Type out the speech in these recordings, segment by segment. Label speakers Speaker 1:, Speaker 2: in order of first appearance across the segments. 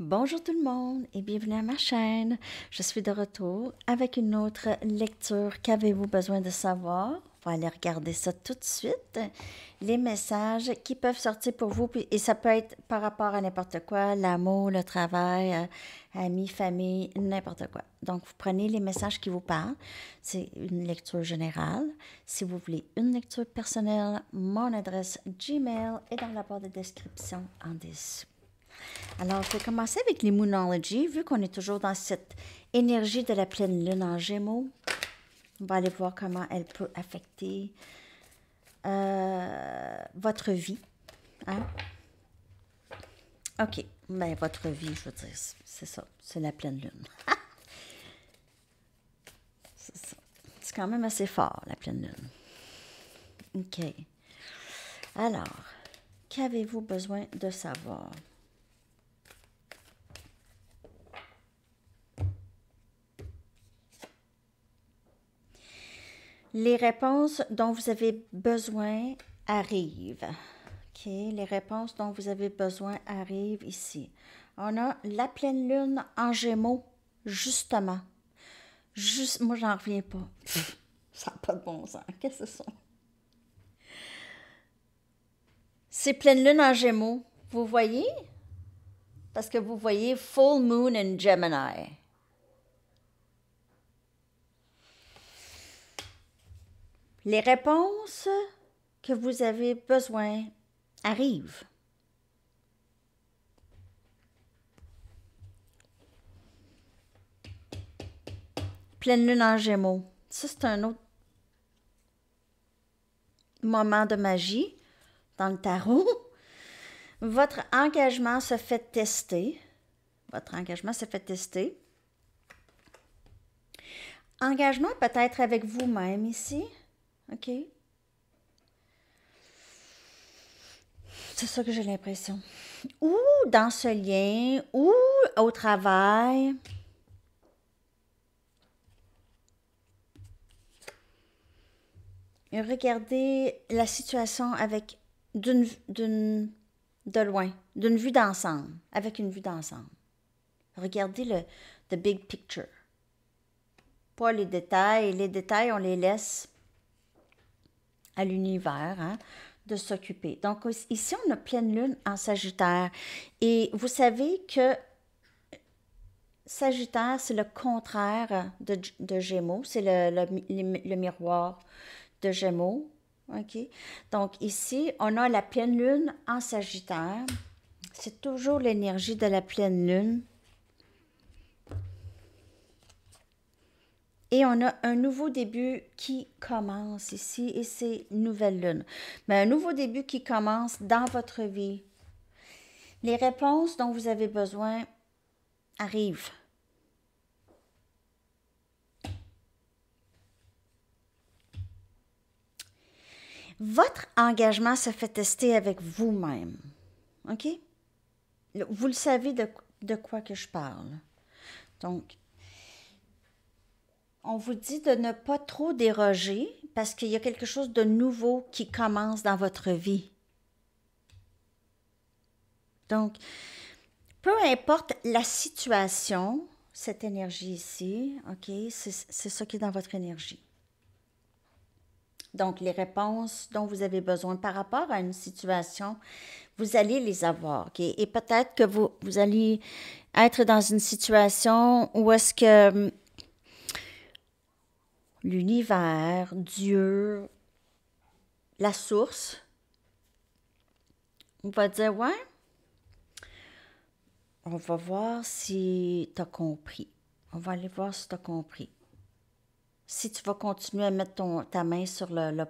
Speaker 1: Bonjour tout le monde et bienvenue à ma chaîne. Je suis de retour avec une autre lecture. Qu'avez-vous besoin de savoir? On va aller regarder ça tout de suite. Les messages qui peuvent sortir pour vous, et ça peut être par rapport à n'importe quoi, l'amour, le travail, euh, amis, famille, n'importe quoi. Donc, vous prenez les messages qui vous parlent. C'est une lecture générale. Si vous voulez une lecture personnelle, mon adresse Gmail est dans la barre de description en dessous. Alors, je vais commencer avec les Moonology, vu qu'on est toujours dans cette énergie de la pleine lune en gémeaux. On va aller voir comment elle peut affecter euh, votre vie. Hein? OK. Mais ben, votre vie, je veux dire, c'est ça. C'est la pleine lune. c'est C'est quand même assez fort, la pleine lune. OK. Alors, qu'avez-vous besoin de savoir? Les réponses dont vous avez besoin arrivent. Okay? Les réponses dont vous avez besoin arrivent ici. On a la pleine lune en gémeaux, justement. Juste, moi, j'en reviens pas. ça n'a pas de bon sens. Qu'est-ce que c'est C'est pleine lune en gémeaux. Vous voyez? Parce que vous voyez full moon in Gemini. Les réponses que vous avez besoin arrivent. Pleine lune en gémeaux. Ça, c'est un autre moment de magie dans le tarot. Votre engagement se fait tester. Votre engagement se fait tester. Engagement peut-être avec vous-même ici. OK? C'est ça que j'ai l'impression. Ou dans ce lien, ou au travail. Regardez la situation avec d'une d'une de loin, d'une vue d'ensemble, avec une vue d'ensemble. Regardez le the big picture. Pas les détails, les détails on les laisse à l'univers, hein, de s'occuper. Donc ici, on a pleine lune en Sagittaire. Et vous savez que Sagittaire, c'est le contraire de, Gémeaux, c'est le, le, miroir de Gémeaux. OK? Donc ici, on a la pleine lune en Sagittaire. C'est toujours l'énergie de la pleine lune. Et on a un nouveau début qui commence ici et c'est nouvelle lune. Mais un nouveau début qui commence dans votre vie. Les réponses dont vous avez besoin arrivent. Votre engagement se fait tester avec vous-même. OK? Vous le savez de, quoi que je parle. Donc, on vous dit de ne pas trop déroger parce qu'il y a quelque chose de nouveau qui commence dans votre vie. Donc, peu importe la situation, cette énergie ici, OK, c'est ça qui est dans votre énergie. Donc, les réponses dont vous avez besoin par rapport à une situation, vous allez les avoir. Et peut-être que vous, vous allez être dans une situation où est-ce que hum, l'univers, Dieu, la source, on va dire, ouais, on va voir si tu as compris. On va aller voir si tu as compris. Si tu vas continuer à mettre ton, ta main sur le,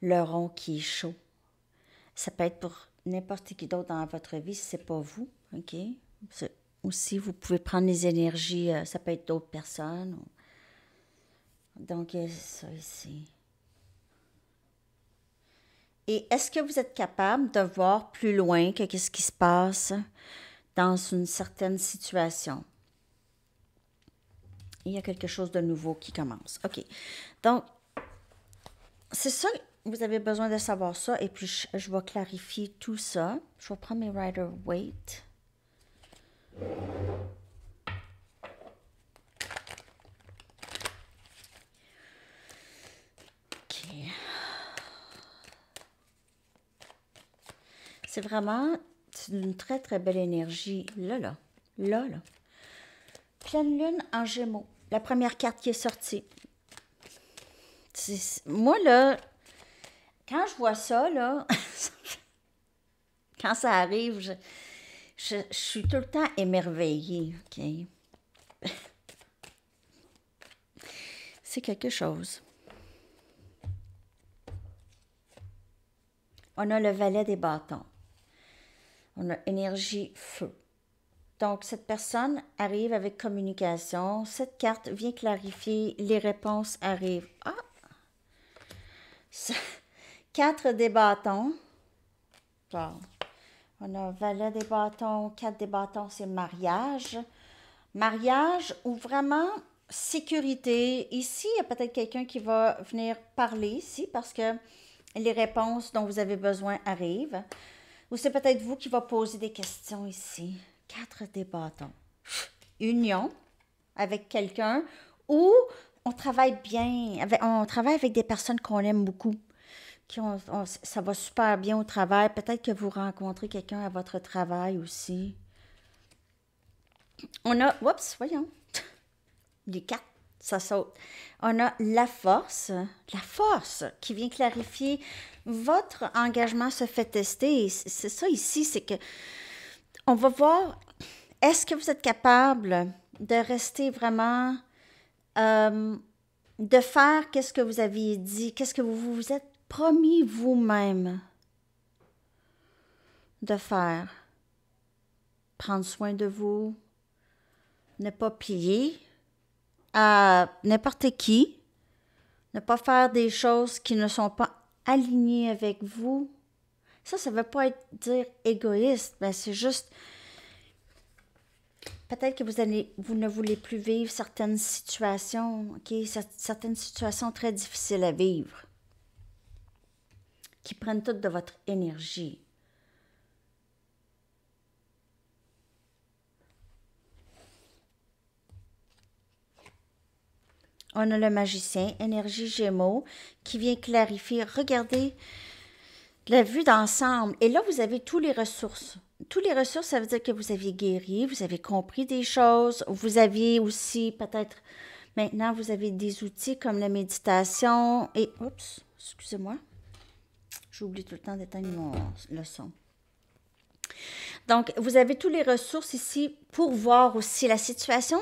Speaker 1: le, rond qui est chaud, ça peut être pour n'importe qui d'autre dans votre vie si ce pas vous. OK? Aussi, vous pouvez prendre les énergies, euh, ça peut être d'autres personnes. Donc, euh, ça ici. Et est-ce que vous êtes capable de voir plus loin que ce qui se passe dans une certaine situation? Il y a quelque chose de nouveau qui commence. OK. Donc, c'est ça, vous avez besoin de savoir ça. Et puis, je, vais clarifier tout ça. Je vais prendre mes rider weight. C'est vraiment une très, très belle énergie. Là, là. Là, là. Pleine lune en gémeaux. La première carte qui est sortie. Moi, là, quand je vois ça, là, quand ça arrive, je... je, suis tout le temps émerveillée, OK? C'est quelque chose. On a le valet des bâtons. On a énergie feu. Donc, cette personne arrive avec communication. Cette carte vient clarifier. Les réponses arrivent. Ah! Quatre des bâtons. On a valet des bâtons. Quatre des bâtons, c'est mariage. Mariage ou vraiment sécurité. Ici, il y a peut-être quelqu'un qui va venir parler ici parce que les réponses dont vous avez besoin arrivent ou c'est peut-être vous qui va poser des questions ici. Quatre des bâtons. Union avec quelqu'un ou on travaille bien, on travaille avec des personnes qu'on aime beaucoup. Qui ça va super bien au travail. Peut-être que vous rencontrez quelqu'un à votre travail aussi. On a, oups, voyons, les quatre ça saute. On a la force, la force qui vient clarifier votre engagement se fait tester. C'est ça ici, c'est que on va voir est-ce que vous êtes capable de rester vraiment, euh, de faire qu'est-ce que vous aviez dit, qu'est-ce que vous vous êtes promis vous-même de faire. Prendre soin de vous, ne pas piller, à n'importe qui, ne pas faire des choses qui ne sont pas alignées avec vous. Ça, ça ne veut pas être dire égoïste, mais c'est juste peut-être que vous, allez, vous ne voulez plus vivre certaines situations, certaines situations très difficiles à vivre, qui prennent toute de votre énergie. On a le magicien, énergie gémeaux, qui vient clarifier. Regardez la vue d'ensemble. Et là, vous avez tous les ressources. Tous les ressources, ça veut dire que vous avez guéri, vous avez compris des choses, vous aviez aussi peut-être maintenant, vous avez des outils comme la méditation et... Oups, excusez-moi. J'oublie tout le temps d'éteindre mon, leçon. Donc, vous avez toutes les ressources ici pour voir aussi la situation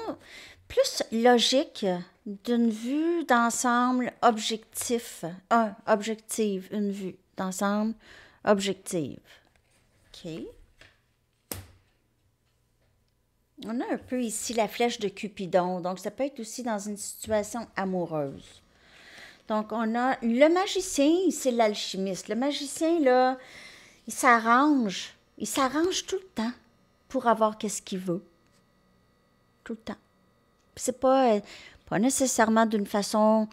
Speaker 1: plus logique d'une vue d'ensemble objectif. Un, objectif. une vue d'ensemble objective. OK. On a un peu ici la flèche de Cupidon, donc ça peut être aussi dans une situation amoureuse. Donc, on a le magicien, c'est l'alchimiste. Le magicien, là, il s'arrange. Il s'arrange tout le temps pour avoir qu'est-ce qu'il veut. Tout le temps. C'est pas euh, pas nécessairement d'une façon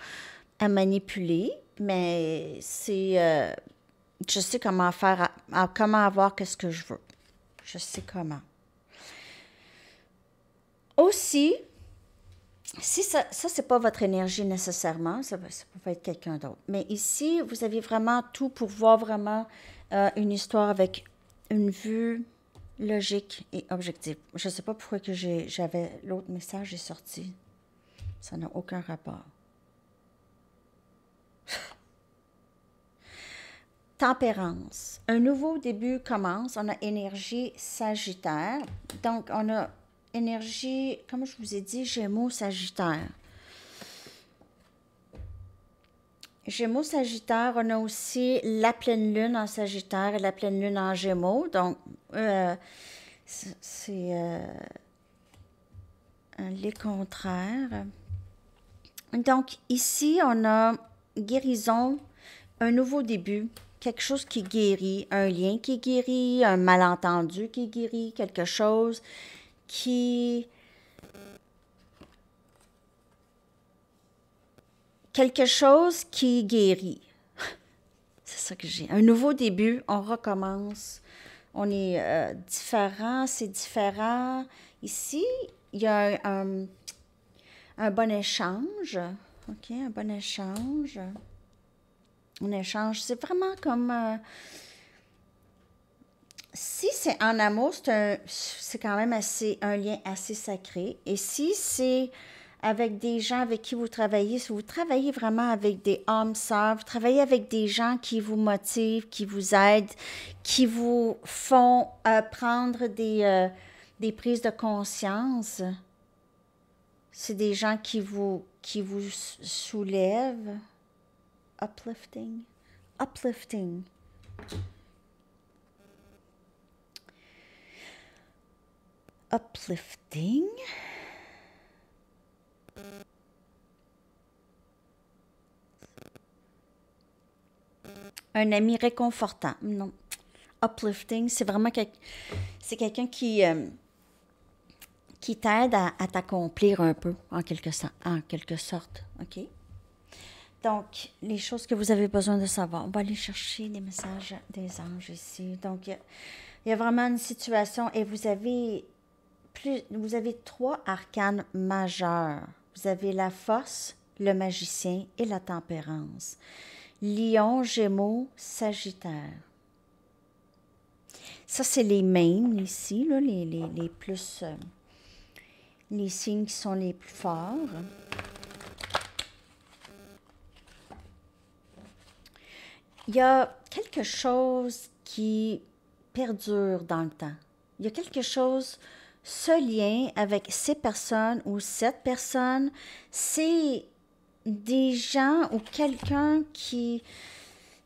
Speaker 1: à manipuler, mais c'est. Euh, je sais comment faire, comment avoir qu'est-ce que je veux. Je sais comment. Aussi, si ça, ça c'est pas votre énergie nécessairement, ça, peut être quelqu'un d'autre. Mais ici, vous avez vraiment tout pour voir vraiment euh, une histoire avec une vue logique et objective. Je ne sais pas pourquoi que j'avais l'autre message est sorti. Ça n'a aucun rapport. Tempérance. Un nouveau début commence. On a énergie sagittaire. Donc, on a énergie, comme je vous ai dit, Gémeaux Sagittaire. Gémeaux Sagittaire, on a aussi la pleine lune en Sagittaire et la pleine lune en Gémeaux. Donc, euh, c'est les euh, contraires. Donc ici, on a guérison, un nouveau début, quelque chose qui guérit, un lien qui guérit, un malentendu qui guérit, quelque chose qui... Quelque chose qui guérit. C'est ça que j'ai. Un nouveau début, on recommence. On est euh, différent, c'est différent. Ici, il y a un un bon échange. OK, un bon échange. Un échange, c'est vraiment comme... Euh, si c'est en amour, c'est quand même assez, un lien assez sacré. Et si c'est avec des gens avec qui vous travaillez, si vous travaillez vraiment avec des hommes sœurs, vous travaillez avec des gens qui vous motivent, qui vous aident, qui vous font euh, prendre des, euh, des prises de conscience, c'est des gens qui vous, qui vous soulèvent. Uplifting. Uplifting. Uplifting. Un ami réconfortant. Non. Uplifting, c'est vraiment quelqu'un qui... Euh, qui t'aident à, t'accomplir un peu, en quelque, sorte. OK? Donc, les choses que vous avez besoin de savoir, on va aller chercher des messages des anges ici. Donc, il y, a vraiment une situation et vous avez, plus, vous avez trois arcanes majeurs. Vous avez la force, le magicien et la tempérance. Lion, Gémeaux, Sagittaire. Ça, c'est les mêmes ici, les, plus... Euh, les signes qui sont les plus forts. Il y a quelque chose qui perdure dans le temps. Il y a quelque chose, ce lien avec ces personnes ou cette personne, c'est des gens ou quelqu'un qui,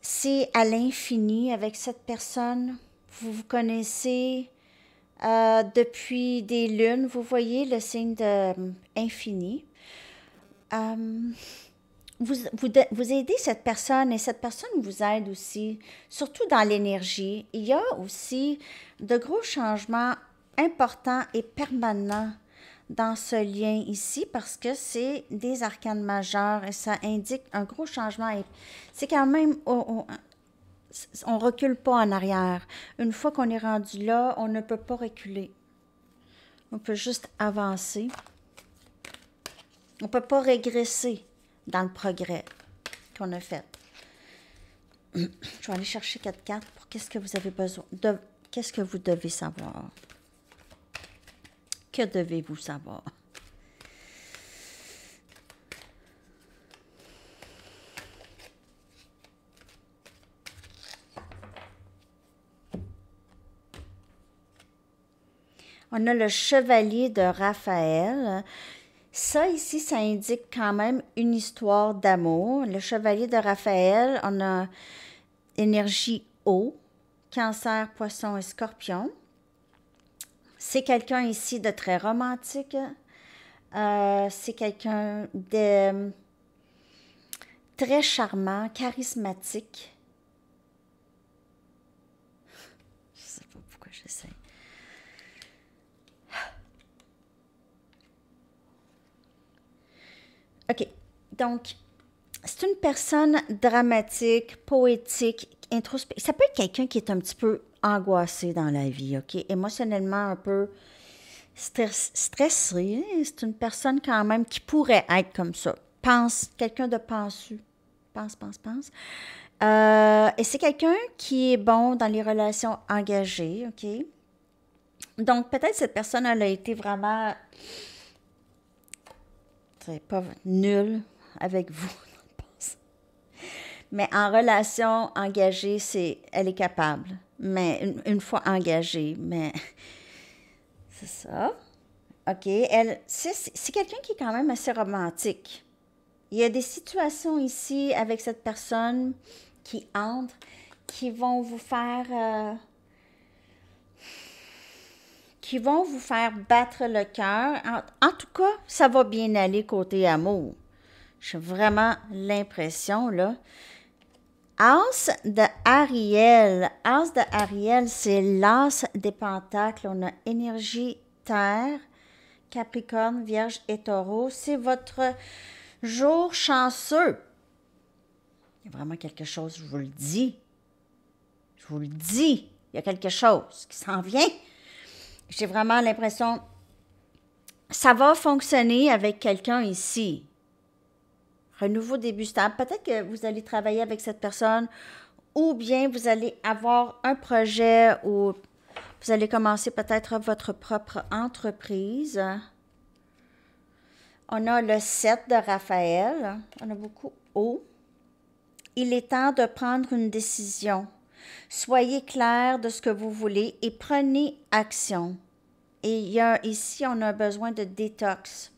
Speaker 1: c'est à l'infini avec cette personne. Vous vous connaissez euh, depuis des lunes, vous voyez le signe de euh, infini. Euh, vous, vous, aidez cette personne et cette personne vous aide aussi, surtout dans l'énergie. Il y a aussi de gros changements importants et permanents dans ce lien ici parce que c'est des arcanes majeurs et ça indique un gros changement. C'est quand même on recule pas en arrière. Une fois qu'on est rendu là, on ne peut pas reculer. On peut juste avancer. On ne peut pas régresser dans le progrès qu'on a fait. Je vais aller chercher quatre cartes pour qu'est-ce que vous avez besoin, qu'est-ce que vous devez savoir. Que devez-vous savoir? On a le chevalier de Raphaël. Ça ici, ça indique quand même une histoire d'amour. Le chevalier de Raphaël, on a énergie eau, cancer, poisson et scorpion. C'est quelqu'un ici de très romantique. Euh, c'est quelqu'un de très charmant, charismatique. OK. Donc, c'est une personne dramatique, poétique, introspective. Ça peut être quelqu'un qui est un petit peu angoissé dans la vie, OK? Émotionnellement un peu stress, stressé. Hein? C'est une personne quand même qui pourrait être comme ça. Pense, quelqu'un de pensu. Pense, pense, pense. Euh, et c'est quelqu'un qui est bon dans les relations engagées, OK? Donc, peut-être cette personne, elle a été vraiment pas nulle avec vous. Mais en relation engagée, c'est elle est capable. Mais une, fois engagée, mais c'est ça. OK, elle c'est quelqu'un qui est quand même assez romantique. Il y a des situations ici avec cette personne qui entre qui vont vous faire euh, qui vont vous faire battre le cœur. En, tout cas, ça va bien aller côté amour. J'ai vraiment l'impression, là. As de Ariel. As de Ariel, c'est l'as des pentacles. On a énergie, terre, capricorne, vierge et taureau. C'est votre jour chanceux. Il y a vraiment quelque chose, je vous le dis. Je vous le dis. Il y a quelque chose qui s'en vient j'ai vraiment l'impression, ça va fonctionner avec quelqu'un ici. Renouveau début stable. Peut-être que vous allez travailler avec cette personne ou bien vous allez avoir un projet ou vous allez commencer peut-être votre propre entreprise. On a le 7 de Raphaël. On a beaucoup haut. Il est temps de prendre une décision. Soyez clair de ce que vous voulez et prenez action. Et il y a, ici, on a besoin de détox.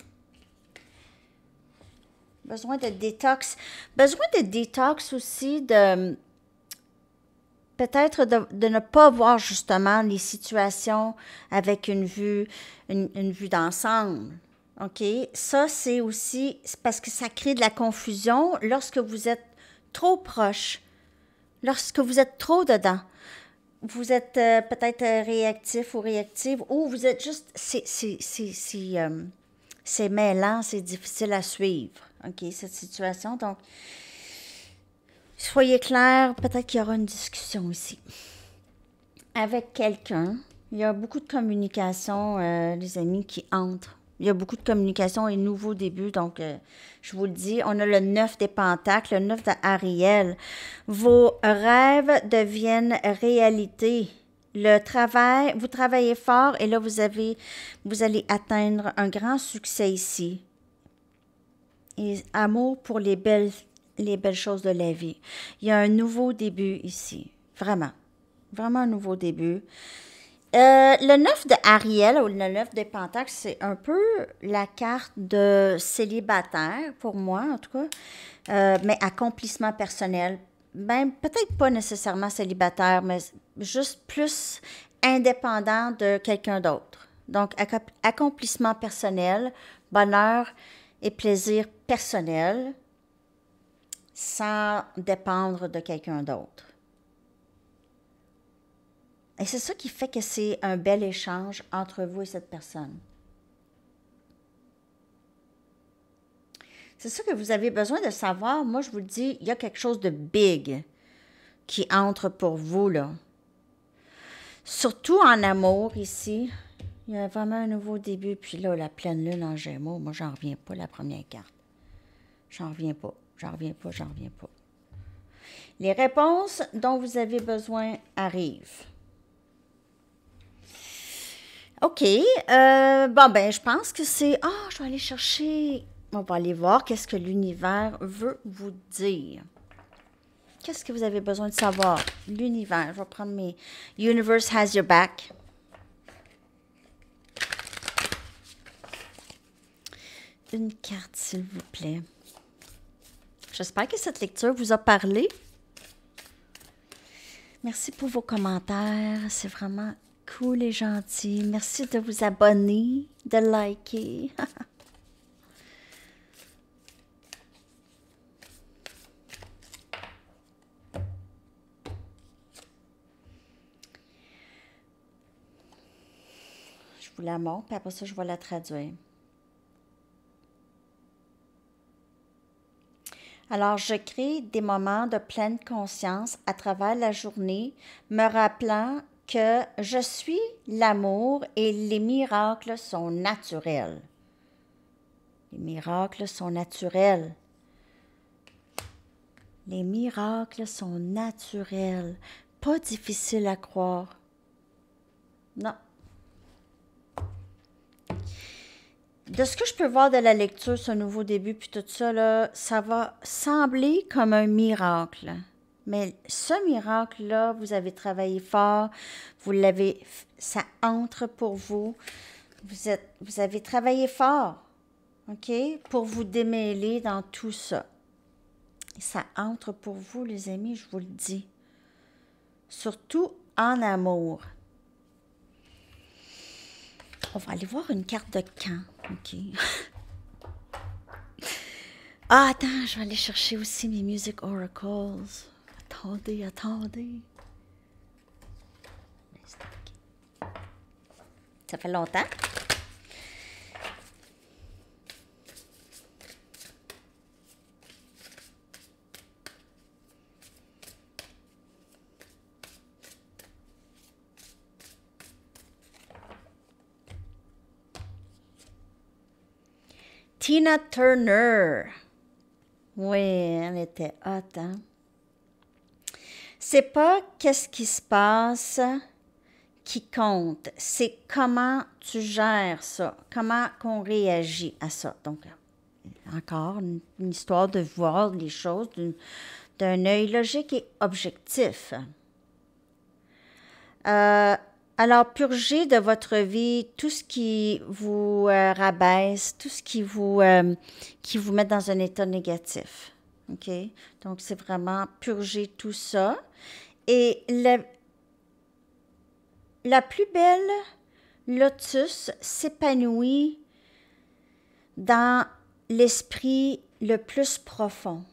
Speaker 1: Besoin de détox. Besoin de détox aussi de hum, peut-être de, ne pas voir justement les situations avec une vue, une vue d'ensemble. OK? Ça, c'est aussi parce que ça crée de la confusion lorsque vous êtes trop proche Lorsque vous êtes trop dedans, vous êtes euh, peut-être euh, réactif ou réactive, ou vous êtes juste. C'est, euh, c'est, mêlant, c'est difficile à suivre, OK, cette situation. Donc, soyez clair, peut-être qu'il y aura une discussion ici avec quelqu'un. Il y a beaucoup de communication, les amis, qui entrent il y a beaucoup de communication et nouveaux débuts. Donc, euh, je vous le dis, on a le 9 des Pentacles, le 9 d'Ariel. Vos rêves deviennent réalité. Le travail, vous travaillez fort et là, vous, avez, vous allez atteindre un grand succès ici. Et amour pour les belles, les belles choses de la vie. Il y a un nouveau début ici. Vraiment. Vraiment un nouveau début. Euh, le 9 de Ariel ou le 9 des Pentacles, c'est un peu la carte de célibataire pour moi, en tout cas, euh, mais accomplissement personnel. Ben, peut-être pas nécessairement célibataire, mais juste plus indépendant de quelqu'un d'autre. Donc, accomplissement personnel, bonheur et plaisir personnel sans dépendre de quelqu'un d'autre. Et c'est ça qui fait que c'est un bel échange entre vous et cette personne. C'est ça que vous avez besoin de savoir. Moi, je vous le dis, il y a quelque chose de big qui entre pour vous, là. Surtout en amour, ici. Il y a vraiment un nouveau début. Puis là, la pleine lune en gémeaux, moi, j'en reviens pas, la première carte. J'en reviens pas, j'en reviens pas, j'en reviens pas. Les réponses dont vous avez besoin arrivent. OK. Euh, bon, ben, je pense que c'est. Ah, je vais aller chercher. On va aller voir qu'est-ce que l'univers veut vous dire. Qu'est-ce que vous avez besoin de savoir? L'univers. Je vais prendre mes. Universe has your back. Une carte, s'il vous plaît. J'espère que cette lecture vous a parlé. Merci pour vos commentaires. C'est vraiment Cool les gentils. Merci de vous abonner, de liker. je vous la montre, après ça, je vais la traduire. Alors, je crée des moments de pleine conscience à travers la journée, me rappelant que je suis l'amour et les miracles sont naturels. Les miracles sont naturels. Les miracles sont naturels, pas difficile à croire. Non. De ce que je peux voir de la lecture, ce nouveau début, puis tout ça, là, ça va sembler comme un miracle. Mais ce miracle-là, vous avez travaillé fort, vous l'avez, ça entre pour vous. Vous, êtes, vous avez travaillé fort, OK, pour vous démêler dans tout ça. Ça entre pour vous, les amis, je vous le dis. Surtout en amour. On va aller voir une carte de camp, OK. ah, attends, je vais aller chercher aussi mes Music Oracles. Attendez, attendez. Ça fait longtemps. Tina Turner. Oui, elle était hot, hein? C'est pas qu'est-ce qui se passe qui compte, c'est comment tu gères ça, comment qu'on réagit à ça. Donc, encore une, histoire de voir les choses d'un œil logique et objectif. Euh, alors, purgez de votre vie tout ce qui vous euh, rabaisse, tout ce qui vous, euh, qui vous met dans un état négatif. OK? Donc, c'est vraiment purger tout ça. Et la, la plus belle lotus s'épanouit dans l'esprit le plus profond.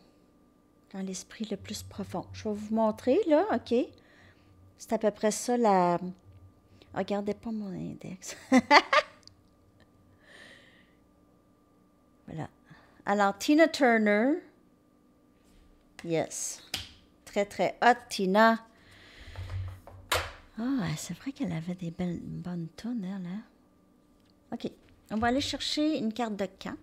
Speaker 1: Dans l'esprit le plus profond. Je vais vous montrer, là, OK? C'est à peu près ça, la... Regardez pas mon index. voilà. Alors, Tina Turner, Yes. Très, très hot, Tina. Ah, c'est vrai qu'elle avait des belles, bonnes tonnes, là. Hein. OK. On va aller chercher une carte de camp.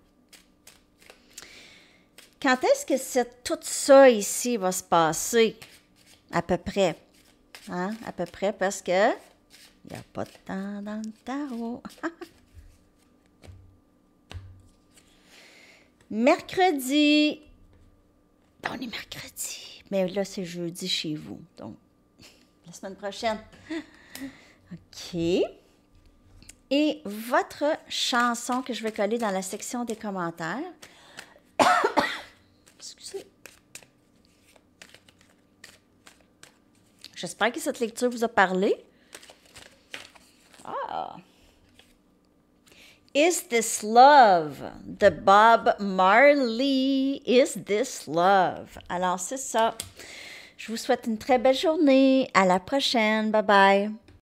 Speaker 1: Quand est-ce que tout ça ici va se passer? À peu près. Hein, à peu près, parce que... Il n'y a pas de temps dans le tarot. Mercredi, on est mercredi. Mais là, c'est jeudi chez vous. Donc, la semaine prochaine. OK. Et votre chanson que je vais coller dans la section des commentaires. Excusez. J'espère que cette lecture vous a parlé. Ah! Is This Love The Bob Marley. Is This Love? Alors, c'est ça. Je vous souhaite une très belle journée. À la prochaine. Bye bye.